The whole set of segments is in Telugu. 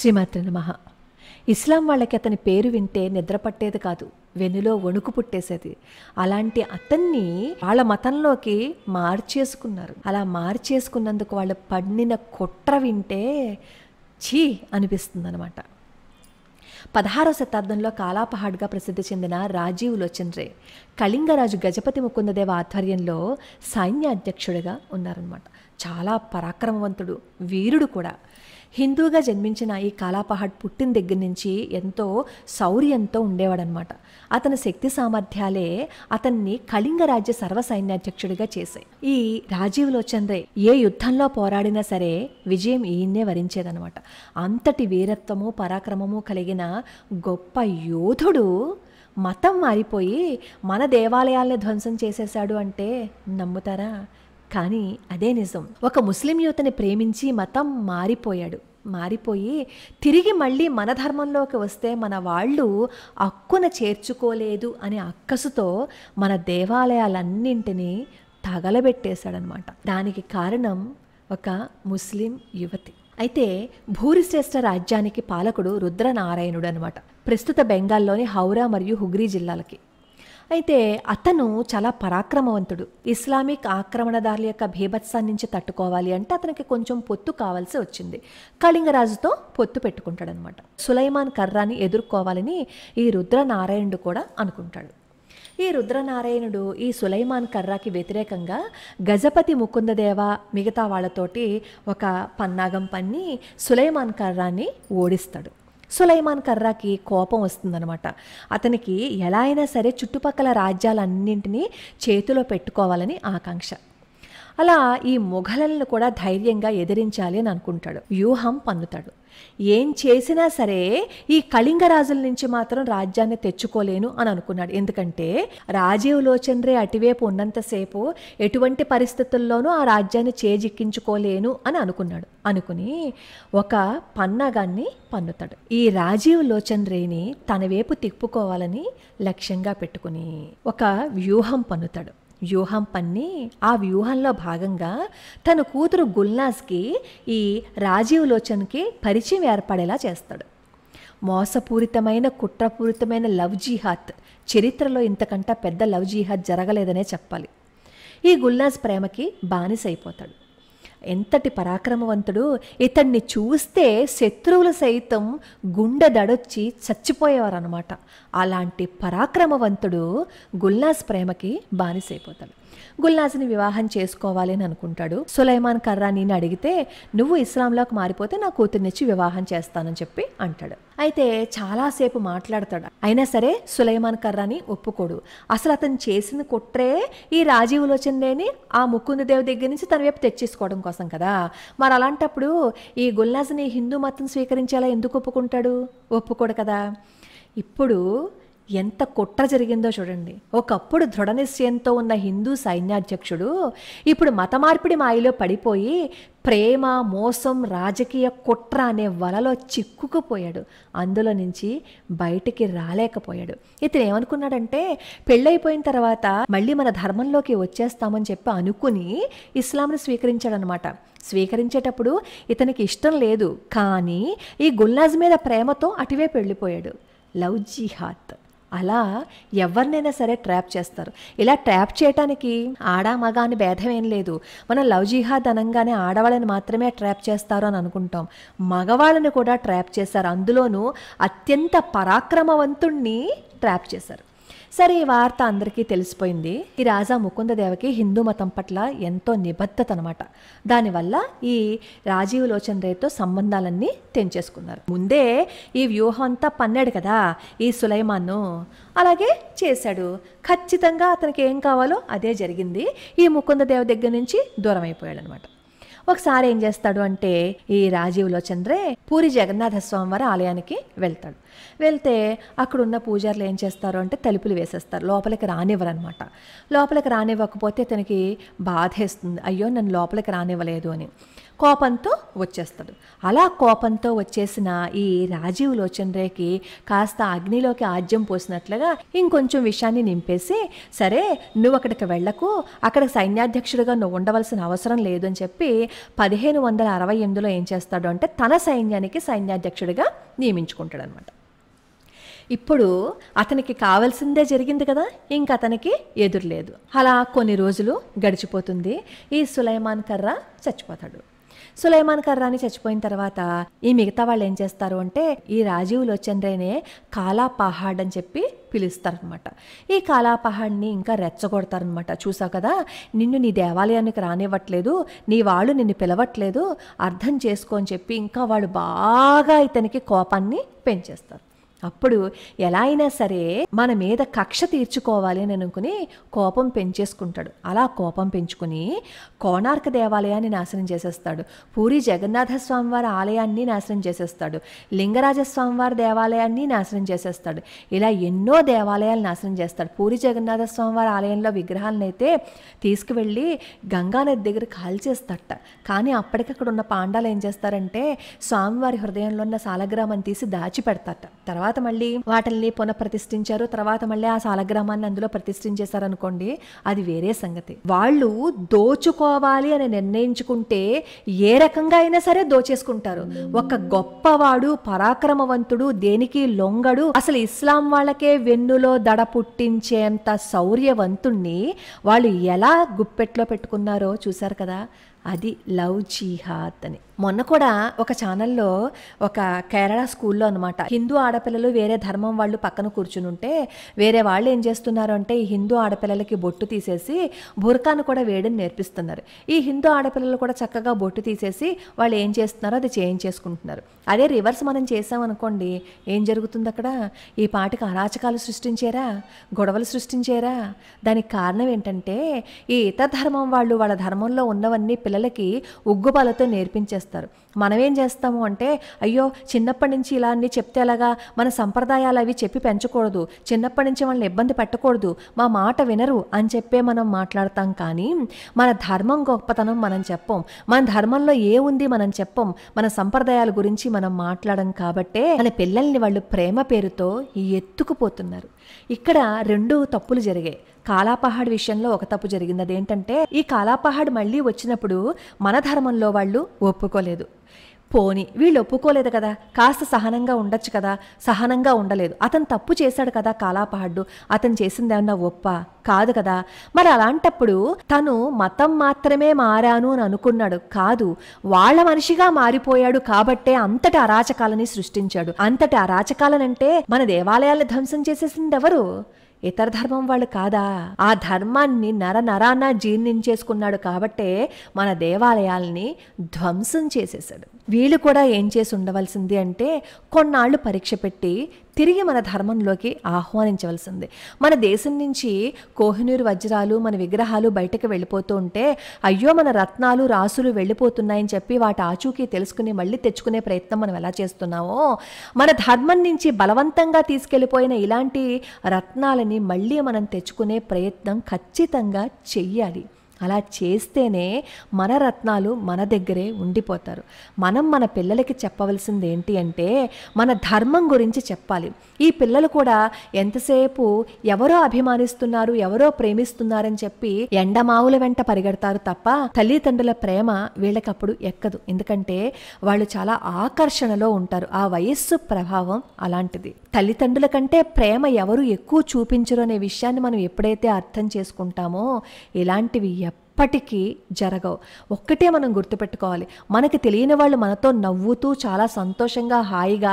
శ్రీమాత్రి నమ ఇస్లాం వాళ్ళకి అతని పేరు వింటే నిద్ర పట్టేది కాదు వెన్నులో వణుకు పుట్టేసేది అలాంటి అతన్ని వాళ్ళ మతంలోకి మార్చేసుకున్నారు అలా మార్చేసుకున్నందుకు వాళ్ళు పండిన కుట్ర వింటే ఛీ అనిపిస్తుంది అనమాట పదహారో శతాబ్దంలో కాలాపహాడ్గా ప్రసిద్ధి చెందిన రాజీవ్ రే కళింగరాజు గజపతి ముకుందదేవ ఆధ్వర్యంలో సైన్య అధ్యక్షుడిగా ఉన్నారనమాట చాలా పరాక్రమవంతుడు వీరుడు కూడా హిందూగా జన్మించిన ఈ కాలాపహాడ్ పుట్టిన దగ్గర నుంచి ఎంతో శౌర్యంతో ఉండేవాడనమాట అతని శక్తి సామర్థ్యాలే అతన్ని కళింగ రాజ్య సర్వసైన్యాధ్యక్షుడిగా చేశాయి ఈ రాజీవ్ లోచంద్రే ఏ యుద్ధంలో పోరాడినా సరే విజయం ఈయన్నే వరించేదనమాట అంతటి వీరత్వము పరాక్రమము కలిగిన గొప్ప యోధుడు మతం మారిపోయి మన దేవాలయాల్ని ధ్వంసం చేసేశాడు అంటే నమ్ముతారా కానీ అదే నిజం ఒక ముస్లిం యువతని ప్రేమించి మతం మారిపోయాడు మారిపోయి తిరిగి మళ్ళీ మన ధర్మంలోకి వస్తే మన వాళ్ళు అక్కున చేర్చుకోలేదు అనే అక్కసుతో మన దేవాలయాలన్నింటినీ తగలబెట్టేశాడనమాట దానికి కారణం ఒక ముస్లిం యువతి అయితే భూరిశ్రేష్ఠ రాజ్యానికి పాలకుడు రుద్రనారాయణుడు అనమాట ప్రస్తుత బెంగాల్లోని హౌరా మరియు హుగ్రీ జిల్లాలకి అయితే అతను చాలా పరాక్రమవంతుడు ఇస్లామిక్ ఆక్రమణదారుల యొక్క భీభత్సాన్ని నుంచి తట్టుకోవాలి అంటే అతనికి కొంచెం పొత్తు కావాల్సి వచ్చింది కళింగరాజుతో పొత్తు పెట్టుకుంటాడనమాట సులైమాన్ కర్రాని ఎదుర్కోవాలని ఈ రుద్రనారాయణుడు కూడా అనుకుంటాడు ఈ రుద్రనారాయణుడు ఈ సులైమాన్ కర్రాకి వ్యతిరేకంగా గజపతి ముకుందదేవ మిగతా వాళ్ళతోటి ఒక పన్నాగం పన్ని సులైమాన్ కర్రాన్ని ఓడిస్తాడు సులైమాన్ కర్రాకి కోపం వస్తుందనమాట అతనికి ఎలా అయినా సరే చుట్టుపక్కల రాజ్యాలన్నింటినీ చేతిలో పెట్టుకోవాలని ఆకాంక్ష అలా ఈ మొఘలలను కూడా ధైర్యంగా ఎదిరించాలి అని అనుకుంటాడు వ్యూహం పన్నుతాడు ఏం చేసినా సరే ఈ కళింగరాజుల నుంచి మాత్రం రాజ్యాన్ని తెచ్చుకోలేను అని అనుకున్నాడు ఎందుకంటే రాజీవ్ లోచన్ రే అటువైపు ఉన్నంతసేపు ఎటువంటి పరిస్థితుల్లోనూ ఆ రాజ్యాన్ని చేజిక్కించుకోలేను అని అనుకున్నాడు అనుకుని ఒక పన్నాగాన్ని పన్నుతాడు ఈ రాజీవ్ లోచన్ రేని తన వైపు తిప్పుకోవాలని లక్ష్యంగా పెట్టుకుని ఒక వ్యూహం పన్నుతాడు వ్యూహం పన్ని ఆ వ్యూహంలో భాగంగా తన కూతురు గుల్నాజ్కి ఈ రాజీవ్ లోచన్కి పరిచయం ఏర్పడేలా చేస్తాడు మోసపూరితమైన కుట్రపూరితమైన లవ్ జీహాత్ చరిత్రలో ఇంతకంటే పెద్ద లవ్ జీహాద్ జరగలేదనే చెప్పాలి ఈ గుల్నాజ్ ప్రేమకి బానిసైపోతాడు ఎంతటి పరాక్రమవంతుడు ఇతన్ని చూస్తే శత్రువులు సైతం గుండె దడొచ్చి చచ్చిపోయేవారనమాట అలాంటి పరాక్రమవంతుడు గుల్లాస్ ప్రేమకి బానిసైపోతాడు గుల్నాజ్ని వివాహం చేసుకోవాలని అనుకుంటాడు సులైమాన్ కర్రానీని అడిగితే నువ్వు ఇస్లాంలోకి మారిపోతే నా కూతుర్నిచ్చి వివాహం చేస్తానని చెప్పి అంటాడు అయితే చాలాసేపు మాట్లాడతాడు అయినా సరే సులైమాన్ కర్రాని ఒప్పుకోడు అసలు అతను చేసిన కుట్రే ఈ రాజీవ్ లోచందేని ఆ ముకుందదేవి దగ్గర నుంచి తన వైపు తెచ్చేసుకోవడం కోసం కదా మరి అలాంటప్పుడు ఈ గుల్లాజ్ని హిందూ మతం స్వీకరించేలా ఎందుకు ఒప్పుకుంటాడు ఒప్పుకోడు కదా ఇప్పుడు ఎంత కుట్ర జరిగిందో చూడండి ఒకప్పుడు దృఢ నిశ్చయంతో ఉన్న హిందూ సైన్యాధ్యక్షుడు ఇప్పుడు మత మార్పిడి మాయలో పడిపోయి ప్రేమ మోసం రాజకీయ కుట్ర అనే వలలో చిక్కుకుపోయాడు అందులో నుంచి బయటికి రాలేకపోయాడు ఇతను ఏమనుకున్నాడంటే పెళ్ళైపోయిన తర్వాత మళ్ళీ మన ధర్మంలోకి వచ్చేస్తామని చెప్పి అనుకుని ఇస్లాంను స్వీకరించాడనమాట స్వీకరించేటప్పుడు ఇతనికి ఇష్టం లేదు కానీ ఈ గుల్లాజ్ మీద ప్రేమతో అటువే పెళ్ళిపోయాడు లవ్ జిహాద్ అలా ఎవరినైనా సరే ట్రాప్ చేస్తారు ఇలా ట్రాప్ చేయటానికి ఆడ మగ అని భేదం ఏం లేదు మనం లవ్ జిహాద్ అనగానే ఆడవాళ్ళని మాత్రమే ట్రాప్ చేస్తారు అని అనుకుంటాం మగవాళ్ళని కూడా ట్రాప్ చేశారు అందులోనూ అత్యంత పరాక్రమవంతుణ్ణి ట్రాప్ చేశారు సరే ఈ వార్త అందరికీ తెలిసిపోయింది ఈ రాజా ముకుందదేవకి హిందూ మతం పట్ల ఎంతో నిబద్ధత అనమాట దానివల్ల ఈ రాజీవ్ లోచన్ రేతో సంబంధాలన్నీ తెంచేసుకున్నారు ముందే ఈ వ్యూహం అంతా పన్నాడు కదా ఈ సులైమాన్ను అలాగే చేశాడు ఖచ్చితంగా అతనికి ఏం కావాలో అదే జరిగింది ఈ ముకుందదేవ దగ్గర నుంచి దూరం అయిపోయాడు అనమాట ఒకసారి ఏం చేస్తాడు అంటే ఈ రాజీవ్ లోచంద్రే పూరి జగన్నాథ స్వామి వారి ఆలయానికి వెళ్తాడు వెళ్తే అక్కడ ఉన్న పూజారులు ఏం చేస్తారు అంటే తలుపులు వేసేస్తారు లోపలికి అనమాట లోపలికి రానివ్వకపోతే తనకి బాధేస్తుంది అయ్యో నన్ను లోపలికి రానివ్వలేదు అని కోపంతో వచ్చేస్తాడు అలా కోపంతో వచ్చేసిన ఈ రాజీవ్ లోచన్ రేకి కాస్త అగ్నిలోకి ఆజ్యం పోసినట్లుగా ఇంకొంచెం విషయాన్ని నింపేసి సరే నువ్వు అక్కడికి వెళ్ళకు అక్కడ సైన్యాధ్యక్షుడిగా నువ్వు ఉండవలసిన అవసరం లేదు అని చెప్పి పదిహేను వందల అరవై ఎనిమిదిలో ఏం చేస్తాడు అంటే తన సైన్యానికి సైన్యాధ్యక్షుడిగా నియమించుకుంటాడు అనమాట ఇప్పుడు అతనికి కావాల్సిందే జరిగింది కదా ఇంక అతనికి ఎదురులేదు అలా కొన్ని రోజులు గడిచిపోతుంది ఈ సులైమాన్ కర్ర చచ్చిపోతాడు సులైమాన్ కర్రాని చచ్చిపోయిన తర్వాత ఈ మిగతా వాళ్ళు ఏం చేస్తారు అంటే ఈ రాజీవ్ లోచంద్రేనే కాలాపహాడ్ అని చెప్పి పిలుస్తారనమాట ఈ కాలాపహాడ్ని ఇంకా రెచ్చగొడతారనమాట చూసా కదా నిన్ను నీ దేవాలయానికి రానివ్వట్లేదు నీ వాళ్ళు నిన్ను పిలవట్లేదు అర్థం చేసుకోని చెప్పి ఇంకా వాళ్ళు బాగా ఇతనికి కోపాన్ని పెంచేస్తారు అప్పుడు ఎలా అయినా సరే మన మీద కక్ష తీర్చుకోవాలి అని అనుకుని కోపం పెంచేసుకుంటాడు అలా కోపం పెంచుకుని కోణార్క దేవాలయాన్ని నాశనం చేసేస్తాడు పూరి జగన్నాథ స్వామివారి ఆలయాన్ని నాశనం చేసేస్తాడు లింగరాజస్వామివారి దేవాలయాన్ని నాశనం చేసేస్తాడు ఇలా ఎన్నో దేవాలయాలు నాశనం చేస్తాడు పూరి జగన్నాథ స్వామివారి ఆలయంలో విగ్రహాలను అయితే తీసుకువెళ్ళి గంగానది దగ్గర కాల్చేస్తాడట కానీ అప్పటికక్కడ ఉన్న పాండాలు ఏం చేస్తారంటే స్వామివారి హృదయంలో ఉన్న సాలగ్రామం తీసి దాచిపెడతాట తర్వాత తర్వాత మళ్ళీ వాటిల్ని పునఃప్రతిష్ఠించారు తర్వాత మళ్ళీ ఆ సాలగ్రామాన్ని అందులో అనుకోండి అది వేరే సంగతి వాళ్ళు దోచుకోవాలి అని నిర్ణయించుకుంటే ఏ రకంగా అయినా సరే దోచేసుకుంటారు ఒక గొప్పవాడు పరాక్రమవంతుడు దేనికి లొంగడు అసలు ఇస్లాం వాళ్ళకే వెన్నులో దడ పుట్టించేంత శౌర్యవంతుణ్ణి వాళ్ళు ఎలా గుప్పెట్లో పెట్టుకున్నారో చూశారు కదా అది లవ్ జిహాద్ అని మొన్న కూడా ఒక ఛానల్లో ఒక కేరళ స్కూల్లో అనమాట హిందూ ఆడపిల్లలు వేరే ధర్మం వాళ్ళు పక్కన కూర్చునుంటే వేరే వాళ్ళు ఏం చేస్తున్నారు అంటే ఈ హిందూ ఆడపిల్లలకి బొట్టు తీసేసి బుర్కాను కూడా వేయడం నేర్పిస్తున్నారు ఈ హిందూ ఆడపిల్లలు కూడా చక్కగా బొట్టు తీసేసి వాళ్ళు ఏం చేస్తున్నారో అది చేయించేసుకుంటున్నారు అదే రివర్స్ మనం చేసామనుకోండి ఏం జరుగుతుంది అక్కడ ఈ పాటికి అరాచకాలు సృష్టించారా గొడవలు సృష్టించారా దానికి కారణం ఏంటంటే ఈ ఇతర ధర్మం వాళ్ళు వాళ్ళ ధర్మంలో ఉన్నవన్నీ పిల్లలకి ఉగ్గుబాలతో నేర్పించేస్తారు మనమేం చేస్తాము అంటే అయ్యో చిన్నప్పటి నుంచి ఇలా అన్ని చెప్తే ఎలాగా మన సంప్రదాయాలు అవి చెప్పి పెంచకూడదు చిన్నప్పటి నుంచి వాళ్ళని ఇబ్బంది పెట్టకూడదు మా మాట వినరు అని చెప్పే మనం మాట్లాడతాం కానీ మన ధర్మం గొప్పతనం మనం చెప్పం మన ధర్మంలో ఏ ఉంది మనం చెప్పం మన సంప్రదాయాల గురించి మనం మాట్లాడం కాబట్టే మన పిల్లల్ని వాళ్ళు ప్రేమ పేరుతో ఎత్తుకుపోతున్నారు ఇక్కడ రెండు తప్పులు జరిగాయి కాలాపహాడ్ విషయంలో ఒక తప్పు జరిగింది అదేంటంటే ఈ కాలాపహాడ్ మళ్ళీ వచ్చినప్పుడు మన ధర్మంలో వాళ్ళు ఒప్పుకోలేదు పోని వీళ్ళు ఒప్పుకోలేదు కదా కాస్త సహనంగా ఉండొచ్చు కదా సహనంగా ఉండలేదు అతను తప్పు చేశాడు కదా కాలాపహడ్డు అతను చేసిందేమన్నా ఒప్ప కాదు కదా మరి అలాంటప్పుడు తను మతం మాత్రమే మారాను అని అనుకున్నాడు కాదు వాళ్ళ మనిషిగా మారిపోయాడు కాబట్టే అంతటి అరాచకాలని సృష్టించాడు అంతటి అరాచకాలనంటే మన దేవాలయాలను ధ్వంసం చేసేసింది ఎవరు ఇతర ధర్మం వాళ్ళు కాదా ఆ ధర్మాన్ని నర నరాన జీర్ణించేసుకున్నాడు కాబట్టే మన దేవాలయాల్ని ధ్వంసం చేసేశాడు వీళ్ళు కూడా ఏం చేసి ఉండవలసింది అంటే కొన్నాళ్ళు పరీక్ష పెట్టి తిరిగి మన ధర్మంలోకి ఆహ్వానించవలసింది మన దేశం నుంచి కోహినూరు వజ్రాలు మన విగ్రహాలు బయటకు వెళ్ళిపోతూ ఉంటే అయ్యో మన రత్నాలు రాసులు వెళ్ళిపోతున్నాయని చెప్పి వాటి ఆచూకీ తెలుసుకుని మళ్ళీ తెచ్చుకునే ప్రయత్నం మనం ఎలా చేస్తున్నామో మన ధర్మం నుంచి బలవంతంగా తీసుకెళ్ళిపోయిన ఇలాంటి రత్నాలని మళ్ళీ మనం తెచ్చుకునే ప్రయత్నం ఖచ్చితంగా చెయ్యాలి అలా చేస్తేనే మన రత్నాలు మన దగ్గరే ఉండిపోతారు మనం మన పిల్లలకి చెప్పవలసింది ఏంటి అంటే మన ధర్మం గురించి చెప్పాలి ఈ పిల్లలు కూడా ఎంతసేపు ఎవరో అభిమానిస్తున్నారు ఎవరో ప్రేమిస్తున్నారని చెప్పి ఎండమావుల వెంట పరిగెడతారు తప్ప తల్లిదండ్రుల ప్రేమ వీళ్ళకప్పుడు ఎక్కదు ఎందుకంటే వాళ్ళు చాలా ఆకర్షణలో ఉంటారు ఆ వయస్సు ప్రభావం అలాంటిది తల్లిదండ్రుల కంటే ప్రేమ ఎవరు ఎక్కువ చూపించరు అనే విషయాన్ని మనం ఎప్పుడైతే అర్థం చేసుకుంటామో ఇలాంటివి ఎప్పటికీ జరగవు ఒక్కటే మనం గుర్తుపెట్టుకోవాలి మనకి తెలియని వాళ్ళు మనతో నవ్వుతూ చాలా సంతోషంగా హాయిగా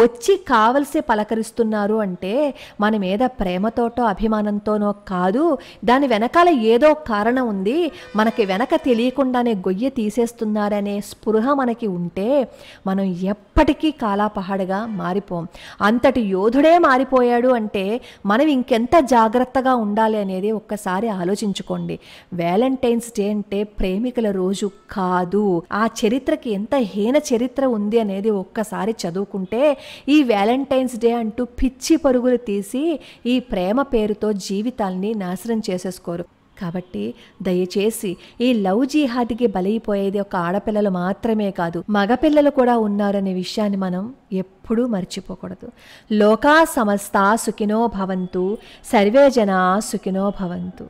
వచ్చి కావలసి పలకరిస్తున్నారు అంటే మన మీద ప్రేమతోటో అభిమానంతోనో కాదు దాని వెనకాల ఏదో కారణం ఉంది మనకి వెనక తెలియకుండానే గొయ్య తీసేస్తున్నారనే స్పృహ మనకి ఉంటే మనం ఎప్పటికీ కాలాపహాడుగా మారిపోం అంతటి యోధుడే మారిపోయాడు అంటే మనం ఇంకెంత జాగ్రత్తగా ఉండాలి అనేది ఒక్కసారి ఆలోచించుకోండి వేలంటే వ్యాలంటైన్స్ డే అంటే ప్రేమికుల రోజు కాదు ఆ చరిత్రకి ఎంత హీన చరిత్ర ఉంది అనేది ఒక్కసారి చదువుకుంటే ఈ వ్యాలంటైన్స్ డే అంటూ పిచ్చి పరుగులు తీసి ఈ ప్రేమ పేరుతో జీవితాల్ని నాశనం చేసేసుకోరు కాబట్టి దయచేసి ఈ లవ్ జీహాదికి బలైపోయేది ఒక ఆడపిల్లలు మాత్రమే కాదు మగపిల్లలు కూడా ఉన్నారనే విషయాన్ని మనం ఎప్పుడూ మర్చిపోకూడదు లోకా సమస్త సుఖినో భవంతు సర్వే జనా సుఖినో భవంతు